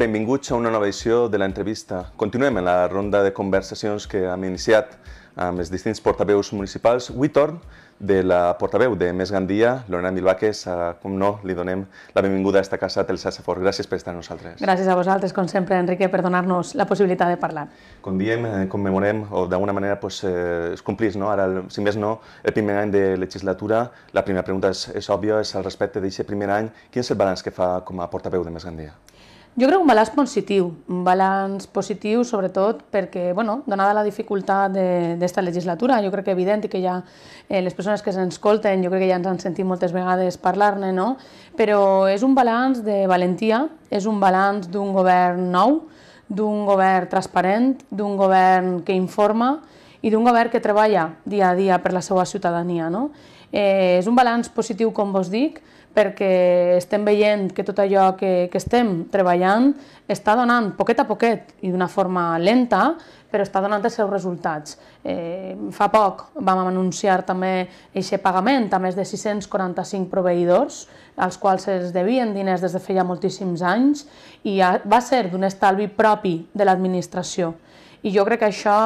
benvinguts a una nova edició de l'entrevista. Continuem en la ronda de conversacions que hem iniciat amb els distints portaveus municipals. Avui torn de la portaveu de Més Gandia, Lorena Milvaques, com no, li donem la benvinguda a esta casa del Sassafor. Gràcies per estar amb nosaltres. Gràcies a vosaltres, com sempre, Enrique, per donar-nos la possibilitat de parlar. Com diem, eh, commemorem, o d'alguna manera pues, eh, es complís, no? ara, si més no, el primer any de legislatura. La primera pregunta és, és òbvia, és al respecte d'aquest primer any. Quin és el balanç que fa com a portaveu de Més Gandia? Jo crec un balanç positiu, un balanç positiu sobretot perquè, bueno, donada la dificultat d'esta legislatura, jo crec que evident i que ja eh, les persones que ens escolten, jo crec que ja ens han sentit moltes vegades parlar-ne, no? però és un balanç de valentia, és un balanç d'un govern nou, d'un govern transparent, d'un govern que informa i d'un govern que treballa dia a dia per la seva ciutadania. No? Eh, és un balanç positiu, com vos dic, perquè estem veient que tot allò que, que estem treballant està donant poquet a poquet i d'una forma lenta, però està donant els seus resultats. Eh, fa poc vam anunciar també aquest pagament a més de 645 proveïdors, als quals es devien diners des de feia moltíssims anys, i va ser d'un estalvi propi de l'administració. I jo crec que això,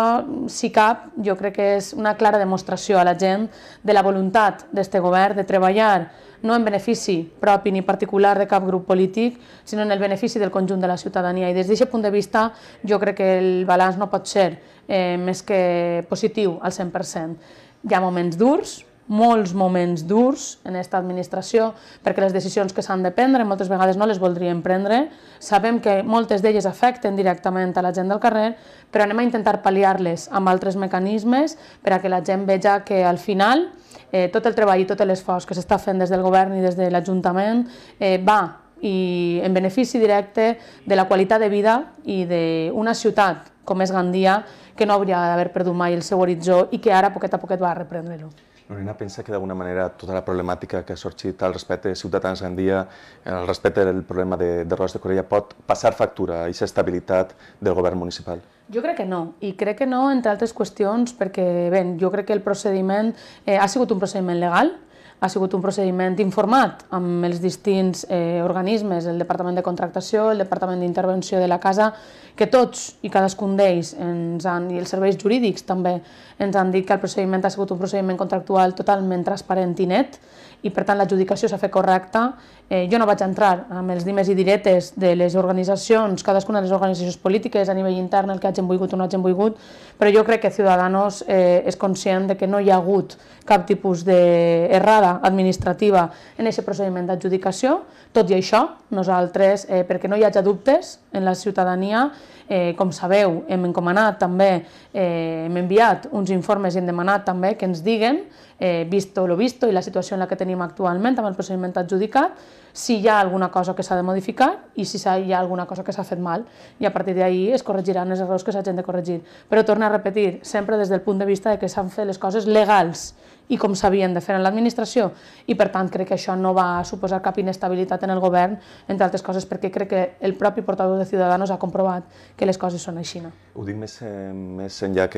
si cap, jo crec que és una clara demostració a la gent de la voluntat d'este govern de treballar no en benefici propi ni particular de cap grup polític, sinó en el benefici del conjunt de la ciutadania. I des d'aquest punt de vista jo crec que el balanç no pot ser eh, més que positiu al 100%. Hi ha moments durs, molts moments durs en aquesta administració perquè les decisions que s'han de prendre moltes vegades no les voldríem prendre. Sabem que moltes d'elles afecten directament a la gent del carrer, però anem a intentar pal·liar-les amb altres mecanismes per a que la gent veja que al final eh, tot el treball i tot l'esforç que s'està fent des del govern i des de l'Ajuntament eh, va i en benefici directe de la qualitat de vida i d'una ciutat com és Gandia, que no hauria d'haver perdut mai el seu horitzó i que ara, a poquet a poquet, va reprendre-lo. Lorena, pensa que d'alguna manera tota la problemàtica que ha sorgit al respecte de Ciutadans en dia, al respecte del problema de, de Rodes de Corella, pot passar factura a aquesta estabilitat del govern municipal? Jo crec que no, i crec que no, entre altres qüestions, perquè bé, jo crec que el procediment eh, ha sigut un procediment legal, ha sigut un procediment informat amb els distints eh, organismes, el Departament de Contractació, el Departament d'Intervenció de la Casa, que tots i cadascun d'ells i els serveis jurídics també ens han dit que el procediment ha sigut un procediment contractual totalment transparent i net i per tant l'adjudicació s'ha fet correcta Eh, jo no vaig entrar amb els dimes i diretes de les organitzacions, cadascuna de les organitzacions polítiques a nivell intern, el que hagin volgut o no hagin volgut, però jo crec que Ciudadanos eh, és conscient de que no hi ha hagut cap tipus d'errada administrativa en aquest procediment d'adjudicació. Tot i això, nosaltres, eh, perquè no hi hagi dubtes en la ciutadania, eh, com sabeu, hem encomanat també, eh, hem enviat uns informes i hem demanat també que ens diguen, eh, visto lo visto i la situació en la que tenim actualment amb el procediment adjudicat, si hi ha alguna cosa que s'ha de modificar i si hi ha alguna cosa que s'ha fet mal. I a partir d'ahir es corregiran els errors que s'hagin de corregir. Però torna a repetir, sempre des del punt de vista de que s'han fet les coses legals, i com s'havien de fer en l'administració i per tant crec que això no va suposar cap inestabilitat en el govern, entre altres coses perquè crec que el propi portaveu de Ciudadanos ha comprovat que les coses són així. Ho dic més, eh, més enllà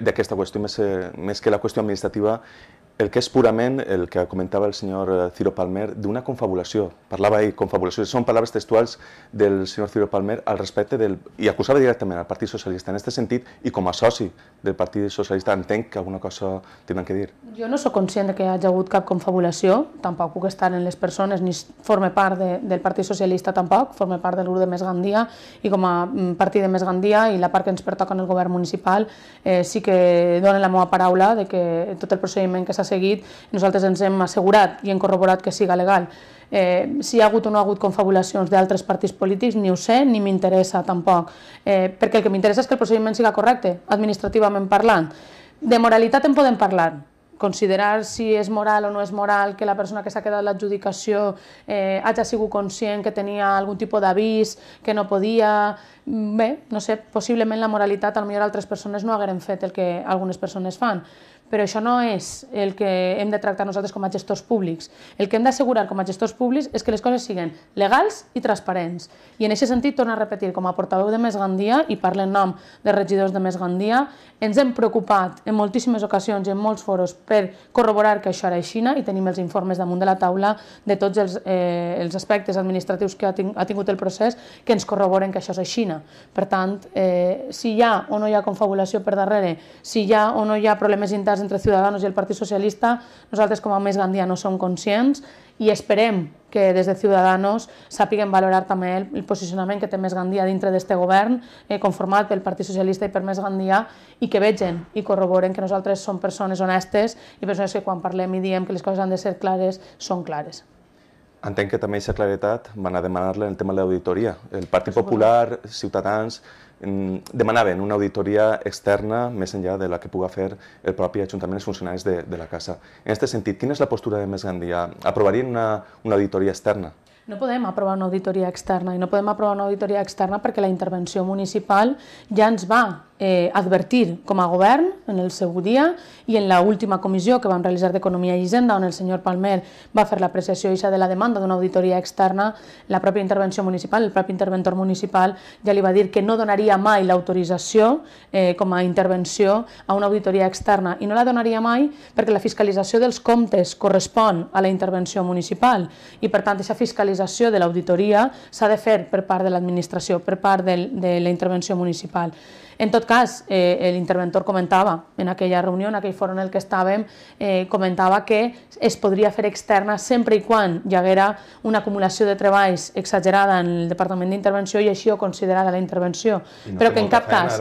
d'aquesta qüestió, més, eh, més que la qüestió administrativa, el que és purament el que comentava el senyor eh, Ciro Palmer d'una confabulació. Parlava ahir, confabulació, són paraules textuals del senyor Ciro Palmer al respecte del... i acusava directament al Partit Socialista en aquest sentit i com a soci del Partit Socialista entenc que alguna cosa tenen que dir. Jo no sóc conscient de que hi hagi hagut cap confabulació, tampoc puc estar en les persones ni forme part de, del Partit Socialista tampoc, forme part del grup de Més Gandia i com a mm, partit de Més Gandia i la part que ens pertoca en el govern municipal eh, sí que donen la meva paraula de que tot el procediment que s'ha seguit, nosaltres ens hem assegurat i hem corroborat que siga legal. Eh, si hi ha hagut o no ha hagut confabulacions d'altres partits polítics, ni ho sé, ni m'interessa tampoc, eh, perquè el que m'interessa és que el procediment siga correcte, administrativament parlant. De moralitat en podem parlar, considerar si és moral o no és moral que la persona que s'ha quedat l'adjudicació eh, hagi sigut conscient que tenia algun tipus d'avís, que no podia... Bé, no sé, possiblement la moralitat, potser altres persones no hagueren fet el que algunes persones fan però això no és el que hem de tractar nosaltres com a gestors públics. El que hem d'assegurar com a gestors públics és que les coses siguin legals i transparents. I en aquest sentit, torno a repetir, com a portaveu de Més Gandia, i parlo en nom de regidors de Més Gandia, ens hem preocupat en moltíssimes ocasions i en molts foros per corroborar que això era així i tenim els informes damunt de la taula de tots els, eh, els aspectes administratius que ha, ting ha tingut el procés que ens corroboren que això és així. Per tant, eh, si hi ha o no hi ha confabulació per darrere, si hi ha o no hi ha problemes interns pactes entre Ciudadanos i el Partit Socialista, nosaltres com a Més Gandia no som conscients i esperem que des de Ciudadanos sàpiguen valorar també el, posicionament que té Més Gandia dintre d'este govern, eh, conformat pel Partit Socialista i per Més Gandia, i que vegen i corroboren que nosaltres som persones honestes i persones que quan parlem i diem que les coses han de ser clares, són clares. Entenc que també aquesta claretat van a demanar-la en el tema de l'auditoria. El Partit Popular, Ciutadans, mm, demanaven una auditoria externa més enllà de la que puga fer el propi Ajuntament i els funcionaris de, de la casa. En aquest sentit, quina és la postura de Més Gandia? Aprovarien una, una auditoria externa? No podem aprovar una auditoria externa i no podem aprovar una auditoria externa perquè la intervenció municipal ja ens va eh, advertir com a govern en el seu dia i en l'última última comissió que vam realitzar d'Economia i Hisenda, on el senyor Palmer va fer l'apreciació eixa de la demanda d'una auditoria externa, la pròpia intervenció municipal, el propi interventor municipal ja li va dir que no donaria mai l'autorització eh, com a intervenció a una auditoria externa i no la donaria mai perquè la fiscalització dels comptes correspon a la intervenció municipal i per tant aquesta fiscalització de l'auditoria s'ha de fer per part de l'administració, per part de, de la intervenció municipal. En tot cas, eh, l'interventor comentava en aquella reunió, en aquell fòrum en el que estàvem, eh, comentava que es podria fer externa sempre i quan hi haguera una acumulació de treballs exagerada en el Departament d'Intervenció i així ho considerada la intervenció. no Però que en cap cas...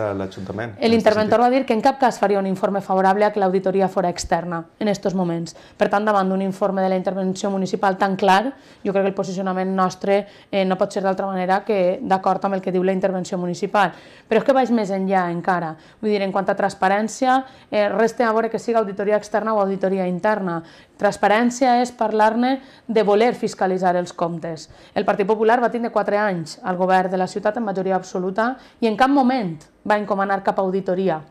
L'interventor va dir que en cap cas faria un informe favorable a que l'auditoria fora externa en aquests moments. Per tant, davant d'un informe de la intervenció municipal tan clar, jo crec que el posicionament nostre eh, no pot ser d'altra manera que d'acord amb el que diu la intervenció municipal. Però és que vaig més enllà enllà encara. Vull dir, en quant a transparència, eh, res té a veure que siga auditoria externa o auditoria interna. Transparència és parlar-ne de voler fiscalitzar els comptes. El Partit Popular va tindre quatre anys al govern de la ciutat en majoria absoluta i en cap moment va encomanar cap auditoria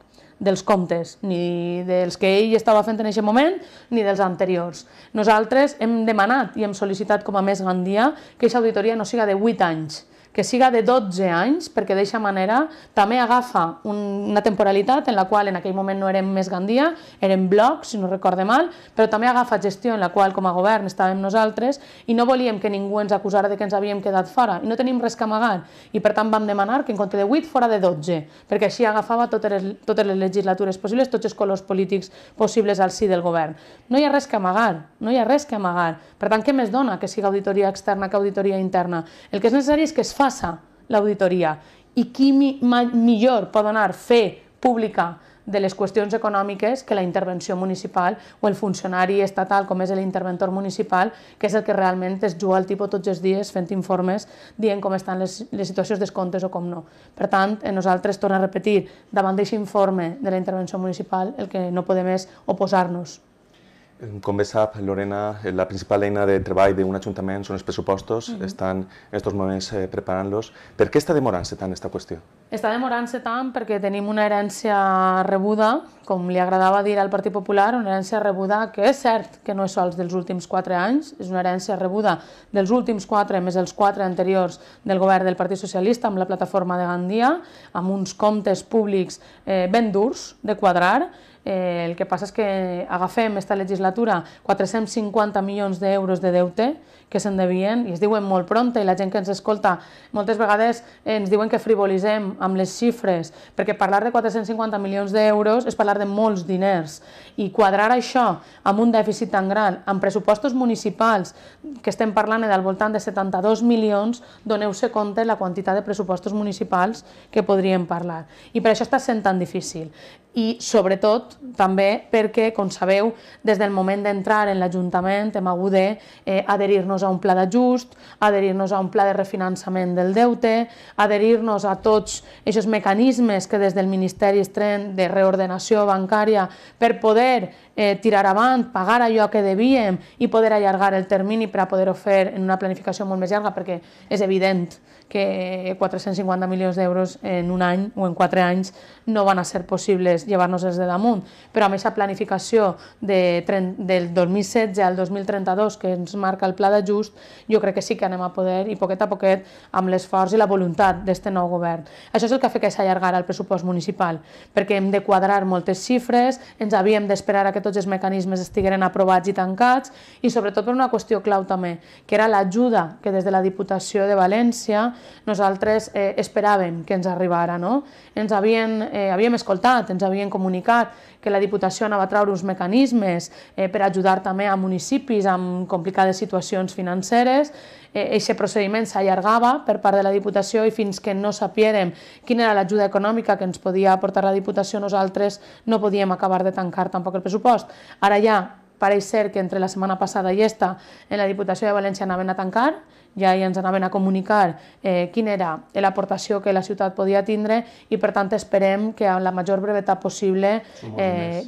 dels comptes, ni dels que ell estava fent en aquest moment, ni dels anteriors. Nosaltres hem demanat i hem sol·licitat com a més Gandia que aquesta auditoria no siga de 8 anys, que siga de 12 anys, perquè d'eixa manera també agafa una temporalitat en la qual en aquell moment no érem més Gandia, érem blocs, si no recorde mal, però també agafa gestió en la qual com a govern estàvem nosaltres i no volíem que ningú ens acusara de que ens havíem quedat fora i no tenim res que amagar i per tant vam demanar que en compte de 8 fora de 12, perquè així agafava totes les, totes les legislatures possibles, tots els colors polítics possibles al sí del govern. No hi ha res que amagar, no hi ha res que amagar. Per tant, què més dona que sigui auditoria externa que auditoria interna? El que és necessari és que es fa passa l'auditoria i qui millor pot donar fe pública de les qüestions econòmiques que la intervenció municipal o el funcionari estatal, com és l'interventor municipal, que és el que realment es juga al tipus tots els dies fent informes dient com estan les, les situacions descomptes o com no. Per tant, nosaltres, torna a repetir, davant d'aquest informe de la intervenció municipal, el que no podem és oposar-nos. Com bé sap, Lorena, eh, la principal eina de treball d'un ajuntament són els pressupostos, estan en aquests moments eh, preparant-los. Per què està demorant-se tant aquesta qüestió? Està demorant-se tant perquè tenim una herència rebuda, com li agradava dir al Partit Popular, una herència rebuda que és cert que no és sols dels últims quatre anys, és una herència rebuda dels últims quatre més els quatre anteriors del govern del Partit Socialista amb la plataforma de Gandia, amb uns comptes públics eh, ben durs de quadrar, eh, el que passa és que agafem esta legislatura 450 milions d'euros de deute que se'n devien i es diuen molt prompte i la gent que ens escolta moltes vegades eh, ens diuen que frivolisem amb les xifres, perquè parlar de 450 milions d'euros és parlar de molts diners, i quadrar això amb un dèficit tan gran, amb pressupostos municipals, que estem parlant del voltant de 72 milions, doneu-se compte la quantitat de pressupostos municipals que podríem parlar. I per això està sent tan difícil i sobretot també perquè, com sabeu, des del moment d'entrar en l'Ajuntament hem hagut d'adherir-nos eh, a un pla d'ajust, adherir-nos a un pla de refinançament del deute, adherir-nos a tots aquests mecanismes que des del Ministeri es tren de reordenació bancària per poder eh, tirar avant, pagar allò que devíem i poder allargar el termini per a poder-ho fer en una planificació molt més llarga perquè és evident que que 450 milions d'euros en un any o en quatre anys no van a ser possibles llevar-nos des de damunt. Però amb aquesta planificació de, del 2016 al 2032 que ens marca el pla d'ajust, jo crec que sí que anem a poder i poquet a poquet amb l'esforç i la voluntat d'aquest nou govern. Això és el que ha fet que s'allargarà el pressupost municipal, perquè hem de quadrar moltes xifres, ens havíem d'esperar a que tots els mecanismes estigueren aprovats i tancats i sobretot per una qüestió clau també, que era l'ajuda que des de la Diputació de València nosaltres eh, esperàvem que ens arribara. No? Ens havien, eh, havíem escoltat, ens havien comunicat que la Diputació anava a treure uns mecanismes eh, per ajudar també a municipis amb complicades situacions financeres. Eh, eixe procediment s'allargava per part de la Diputació i fins que no sapiérem quina era l'ajuda econòmica que ens podia aportar la Diputació, nosaltres no podíem acabar de tancar tampoc el pressupost. Ara ja pareix ser que entre la setmana passada i esta en la Diputació de València anaven a tancar ja ens anaven a comunicar eh, quina era l'aportació que la ciutat podia tindre i per tant esperem que amb la major brevetat possible... Eh,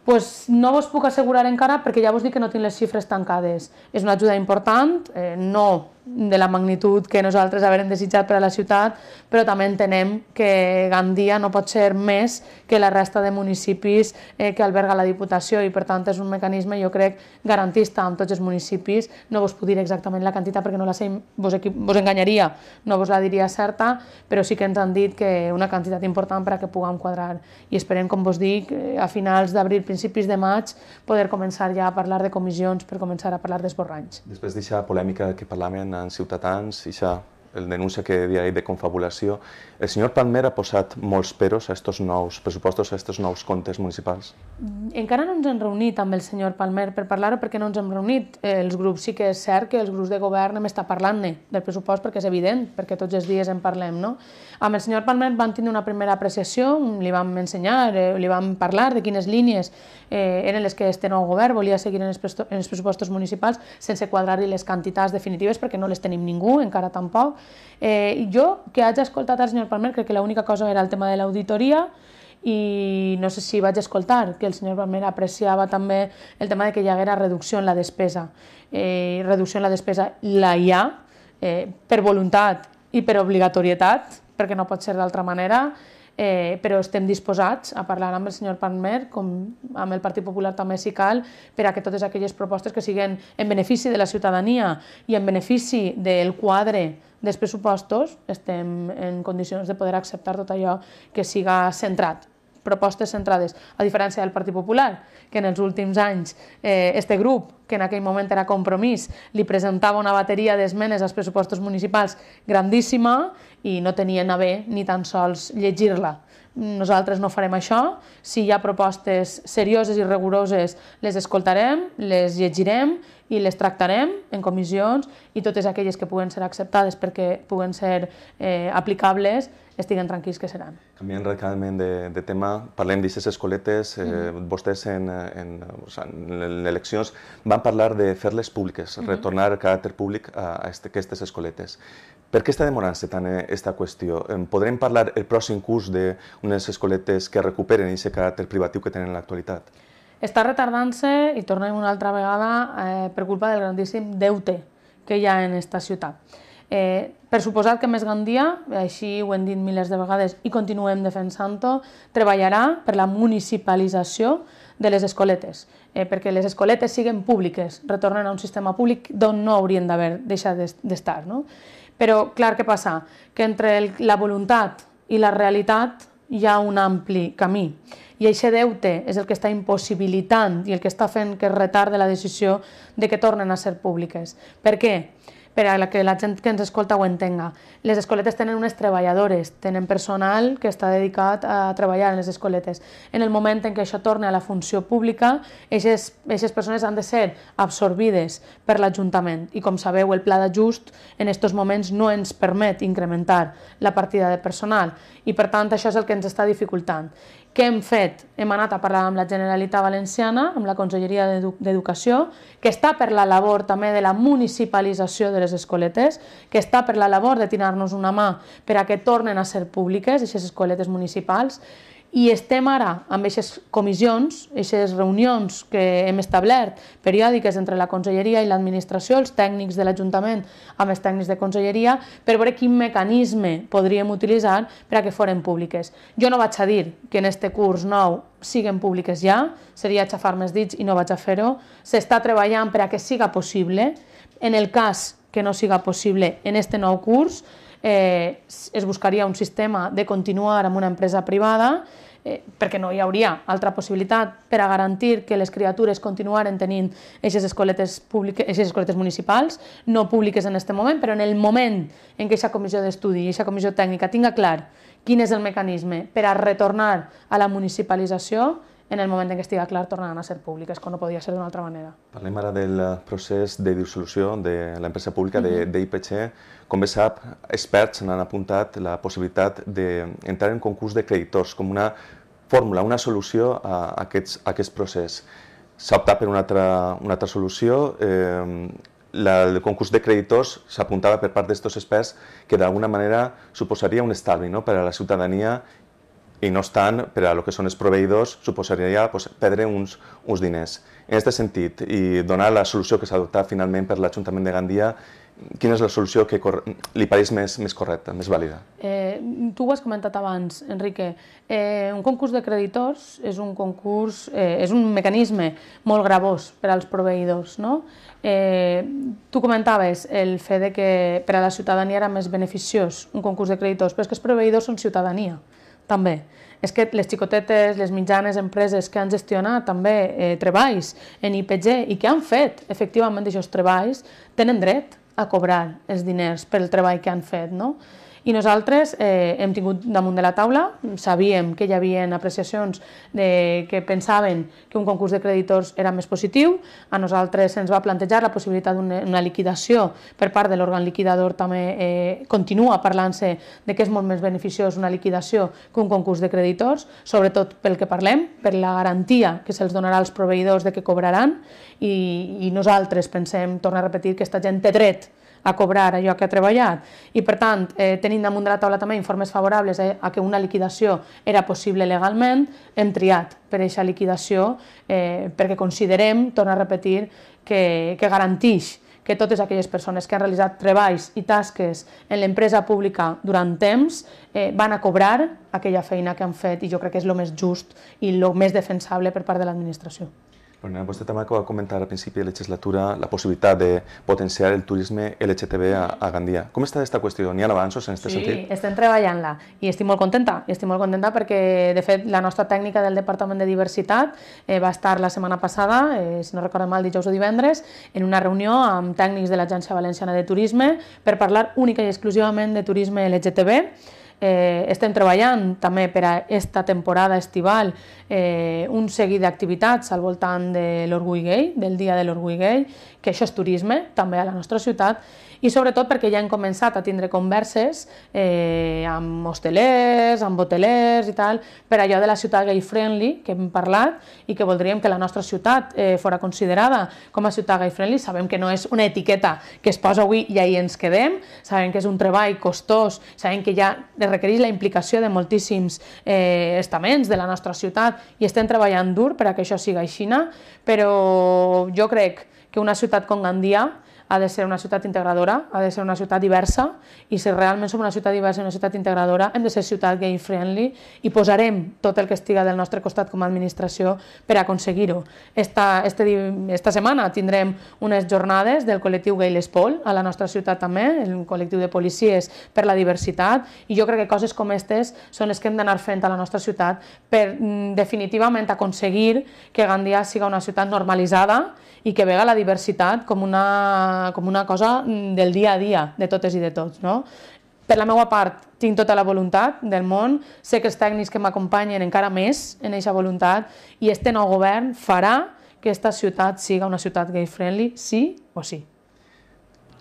pues no vos puc assegurar encara perquè ja vos dic que no tinc les xifres tancades. És una ajuda important, eh, no de la magnitud que nosaltres haurem desitjat per a la ciutat, però també entenem que Gandia no pot ser més que la resta de municipis eh, que alberga la Diputació i per tant és un mecanisme, jo crec, garantista amb tots els municipis. No vos puc dir exactament la quantitat perquè no la sé, vos, equip, vos enganyaria, no vos la diria certa, però sí que ens han dit que una quantitat important per a que puguem quadrar. I esperem, com vos dic, eh, a finals d'abril, principis de maig, poder començar ja a parlar de comissions per començar a parlar d'esborranys. Després d'aquesta polèmica que parlàvem ciutadans i això el denúncia que deia ahir de confabulació, el senyor Palmer ha posat molts peros a aquests nous pressupostos, a aquests nous comptes municipals? Mm, encara no ens hem reunit amb el senyor Palmer per parlar-ho perquè no ens hem reunit. Eh, els grups sí que és cert que els grups de govern hem estat parlant-ne del pressupost perquè és evident, perquè tots els dies en parlem. No? Amb el senyor Palmer vam tenir una primera apreciació, mm, li vam ensenyar, eh, li vam parlar de quines línies eh, eren les que este nou govern volia seguir en els, en els pressupostos municipals sense quadrar-hi les quantitats definitives perquè no les tenim ningú, encara tampoc, Eh, jo, que haig escoltat el senyor Palmer, crec que l'única cosa era el tema de l'auditoria, i no sé si vaig escoltar que el senyor Palmer apreciava també el tema de que hi haguera reducció en la despesa. Eh, reducció en la despesa la hi ha, eh, per voluntat i per obligatorietat, perquè no pot ser d'altra manera, eh, però estem disposats a parlar amb el senyor Palmer, com amb el Partit Popular també si cal, per a que totes aquelles propostes que siguen en benefici de la ciutadania i en benefici del quadre dels pressupostos, estem en condicions de poder acceptar tot allò que siga centrat propostes centrades, a diferència del Partit Popular, que en els últims anys eh, este grup que en aquell moment era compromís, li presentava una bateria d'esmenes als pressupostos municipals grandíssima i no tenien a bé ni tan sols llegir-la. Nosaltres no farem això, si hi ha propostes serioses i rigoroses les escoltarem, les llegirem i les tractarem en comissions i totes aquelles que puguen ser acceptades perquè puguen ser eh, aplicables estiguen tranquils que seran. Canviant radicalment de, de tema, parlem d'aquestes escoletes. Eh, mm -hmm. Vostès en, en, en eleccions van parlar de fer-les públiques, mm -hmm. retornar caràcter públic a, a aquestes escoletes. Per què està demorant-se tant aquesta eh, qüestió? Podrem parlar el pròxim curs d'unes escoletes que recuperen aquest caràcter privatiu que tenen en l'actualitat? Està retardant-se, i tornem una altra vegada, eh, per culpa del grandíssim deute que hi ha en aquesta ciutat. Eh, per suposat que Més Gandia, així ho hem dit milers de vegades i continuem defensant-ho, treballarà per la municipalització de les escoletes, eh, perquè les escoletes siguen públiques, retornen a un sistema públic d'on no haurien d'haver deixat d'estar. No? Però, clar, què passa? Que entre el, la voluntat i la realitat hi ha un ampli camí. I aquest deute és el que està impossibilitant i el que està fent que es retarde la decisió de que tornen a ser públiques. Per què? per a que la gent que ens escolta ho entenga. Les escoletes tenen unes treballadores, tenen personal que està dedicat a treballar en les escoletes. En el moment en què això torna a la funció pública, aquestes persones han de ser absorbides per l'Ajuntament i com sabeu el pla d'ajust en aquests moments no ens permet incrementar la partida de personal i per tant això és el que ens està dificultant. Què hem fet? Hem anat a parlar amb la Generalitat Valenciana, amb la Conselleria d'Educació, que està per la labor també de la municipalització de les escoletes, que està per la labor de tirar-nos una mà per a que tornen a ser públiques, aquestes escoletes municipals, i estem ara amb aquestes comissions, aquestes reunions que hem establert, periòdiques entre la conselleria i l'administració, els tècnics de l'Ajuntament amb els tècnics de conselleria, per veure quin mecanisme podríem utilitzar per a que foren públiques. Jo no vaig a dir que en este curs nou siguen públiques ja, seria aixafar més dits i no vaig a fer-ho. S'està treballant per a que siga possible. En el cas que no siga possible en este nou curs, eh, es buscaria un sistema de continuar amb una empresa privada eh, perquè no hi hauria altra possibilitat per a garantir que les criatures continuaren tenint aquestes escoletes, públiques, aquestes escoletes municipals, no públiques en aquest moment, però en el moment en què aquesta comissió d'estudi i aquesta comissió tècnica tinga clar quin és el mecanisme per a retornar a la municipalització, en el moment en què estiga clar tornaran a ser públiques, com no podia ser d'una altra manera. Parlem ara del procés de dissolució de l'empresa pública d'IPG. Mm -hmm. Com bé sap, experts n'han apuntat la possibilitat d'entrar en concurs de creditors com una fórmula, una solució a, aquests, a aquest procés. S'ha optat per una altra, una altra solució, eh, la, el concurs de creditors s'apuntava per part d'estos experts que d'alguna manera suposaria un estalvi no? per a la ciutadania i no estan per a lo que són els proveïdors, suposaria pues, perdre uns, uns diners. En aquest sentit, i donar la solució que s'ha adoptat finalment per l'Ajuntament de Gandia, quina és la solució que li pareix més, més correcta, més vàlida? Eh, tu ho has comentat abans, Enrique. Eh, un concurs de creditors és un concurs, eh, és un mecanisme molt gravós per als proveïdors. No? Eh, tu comentaves el fet de que per a la ciutadania era més beneficiós un concurs de creditors, però és que els proveïdors són ciutadania també. És que les xicotetes, les mitjanes empreses que han gestionat també eh, treballs en IPG i que han fet efectivament aquests treballs, tenen dret a cobrar els diners pel treball que han fet, no? I nosaltres eh, hem tingut damunt de la taula, sabíem que hi havia apreciacions de, que pensaven que un concurs de creditors era més positiu, a nosaltres se'ns va plantejar la possibilitat d'una liquidació per part de l'òrgan liquidador també eh, continua parlant-se de que és molt més beneficiós una liquidació que un concurs de creditors, sobretot pel que parlem, per la garantia que se'ls donarà als proveïdors de que cobraran i, i nosaltres pensem, torna a repetir, que aquesta gent té dret a cobrar allò que ha treballat i per tant eh, tenint damunt de la taula també informes favorables eh, a que una liquidació era possible legalment, hem triat per aquesta liquidació eh, perquè considerem, torna a repetir, que, que garantix que totes aquelles persones que han realitzat treballs i tasques en l'empresa pública durant temps eh, van a cobrar aquella feina que han fet i jo crec que és el més just i el més defensable per part de l'administració. Bueno, vostè també va comentar al principi de legislatura la possibilitat de potenciar el turisme LGTB a, a Gandia. Com està aquesta qüestió? N'hi ha avanços en aquest sí, sentit? Sí, estem treballant-la i estic molt contenta. I estic molt contenta perquè, de fet, la nostra tècnica del Departament de Diversitat eh, va estar la setmana passada, eh, si no recordo mal, dijous o divendres, en una reunió amb tècnics de l'Agència Valenciana de Turisme per parlar única i exclusivament de turisme LGTB Eh, estem treballant també per a aquesta temporada estival eh, un seguit d'activitats al voltant de l'Orgull Gay, del Dia de l'Orgull Gay, que això és turisme, també a la nostra ciutat, i sobretot perquè ja hem començat a tindre converses eh, amb hostelers, amb hotelers i tal, per allò de la ciutat gay friendly que hem parlat i que voldríem que la nostra ciutat eh, fora considerada com a ciutat gay friendly. Sabem que no és una etiqueta que es posa avui i ahir ens quedem, sabem que és un treball costós, sabem que ja requereix la implicació de moltíssims eh, estaments de la nostra ciutat i estem treballant dur per a que això siga així, però jo crec que que una ciutat com Gandia ha de ser una ciutat integradora, ha de ser una ciutat diversa, i si realment som una ciutat diversa i una ciutat integradora, hem de ser ciutat gay-friendly i posarem tot el que estiga del nostre costat com a administració per aconseguir-ho. Esta, este, esta setmana tindrem unes jornades del col·lectiu Gay Les Pol, a la nostra ciutat també, el col·lectiu de policies per la diversitat, i jo crec que coses com aquestes són les que hem d'anar fent a la nostra ciutat per mm, definitivament aconseguir que Gandia siga una ciutat normalitzada i que vega la diversitat com una, com una cosa mm, del dia a dia de totes i de tots. No? Per la meva part, tinc tota la voluntat del món, sé que els tècnics que m'acompanyen encara més en aquesta voluntat i este nou govern farà que aquesta ciutat siga una ciutat gay-friendly, sí o sí.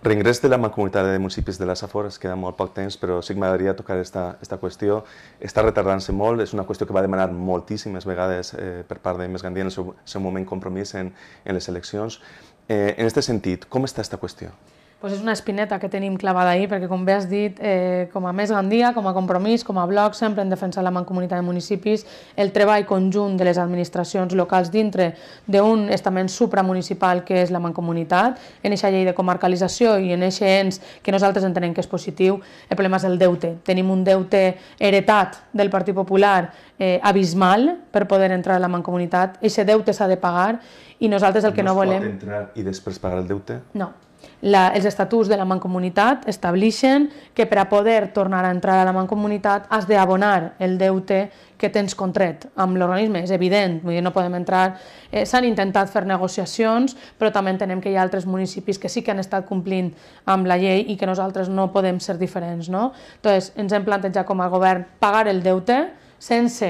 Reingrés de la Mancomunitat de Municipis de les Afores, queda molt poc temps, però sí que m'agradaria tocar aquesta qüestió. Està retardant-se molt, és una qüestió que va demanar moltíssimes vegades eh, per part de Més Gandia en el seu, seu moment compromís en, en les eleccions. Eh, en aquest sentit, com està aquesta qüestió? Pues doncs és una espineta que tenim clavada ahir, perquè com bé has dit, eh, com a Més Gandia, com a Compromís, com a Bloc, sempre hem defensat la mancomunitat de municipis, el treball conjunt de les administracions locals dintre d'un estament supramunicipal que és la mancomunitat, en eixa llei de comarcalització i en eixe ens que nosaltres entenem que és positiu, el problema és el deute. Tenim un deute heretat del Partit Popular eh, abismal per poder entrar a la mancomunitat, eixe deute s'ha de pagar i nosaltres el que no, no volem... No es pot entrar i després pagar el deute? No la, els estatuts de la mancomunitat estableixen que per a poder tornar a entrar a la mancomunitat has d'abonar el deute que tens contret amb l'organisme, és evident, vull dir, no podem entrar... Eh, S'han intentat fer negociacions, però també entenem que hi ha altres municipis que sí que han estat complint amb la llei i que nosaltres no podem ser diferents, no? Entonces, ens hem plantejat com a govern pagar el deute sense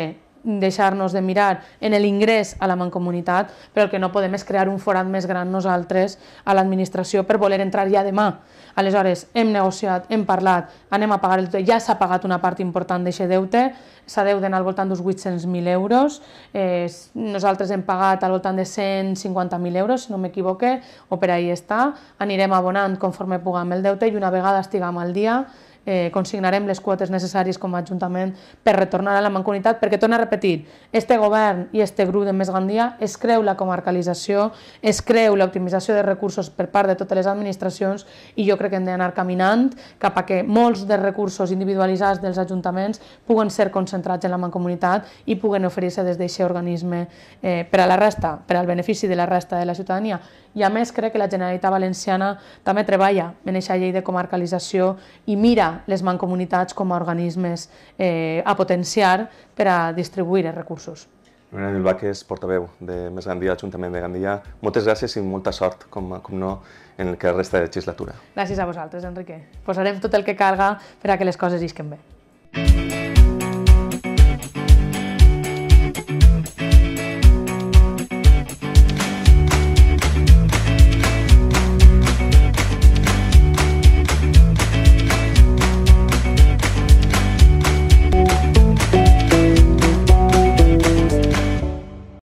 deixar-nos de mirar en l'ingrés a la mancomunitat, però el que no podem és crear un forat més gran nosaltres a l'administració per voler entrar ja demà. Aleshores, hem negociat, hem parlat, anem a pagar el deute, ja s'ha pagat una part important d'aquest deute, s'ha s'adeuden al voltant d'uns 800.000 euros, eh, nosaltres hem pagat al voltant de 150.000 euros, si no m'equivoque, o per ahir està, anirem abonant conforme puguem el deute i una vegada estiguem al dia eh, consignarem les quotes necessàries com a Ajuntament per retornar a la Mancomunitat, perquè, torna a repetir, este govern i este grup de Més Gandia es creu la comarcalització, es creu l'optimització de recursos per part de totes les administracions i jo crec que hem d'anar caminant cap a que molts dels recursos individualitzats dels ajuntaments puguen ser concentrats en la Mancomunitat i puguen oferir-se des d'aquest organisme eh, per a la resta, per al benefici de la resta de la ciutadania. I a més crec que la Generalitat Valenciana també treballa en aquesta llei de comarcalització i mira les mancomunitats com a organismes eh, a potenciar per a distribuir els recursos. Lorena Bilbaques, portaveu de Més Gandia, Ajuntament de Gandia. Moltes gràcies i molta sort, com, com no, en el que resta de legislatura. Gràcies a vosaltres, Enrique. Posarem tot el que calga per a que les coses isquen bé.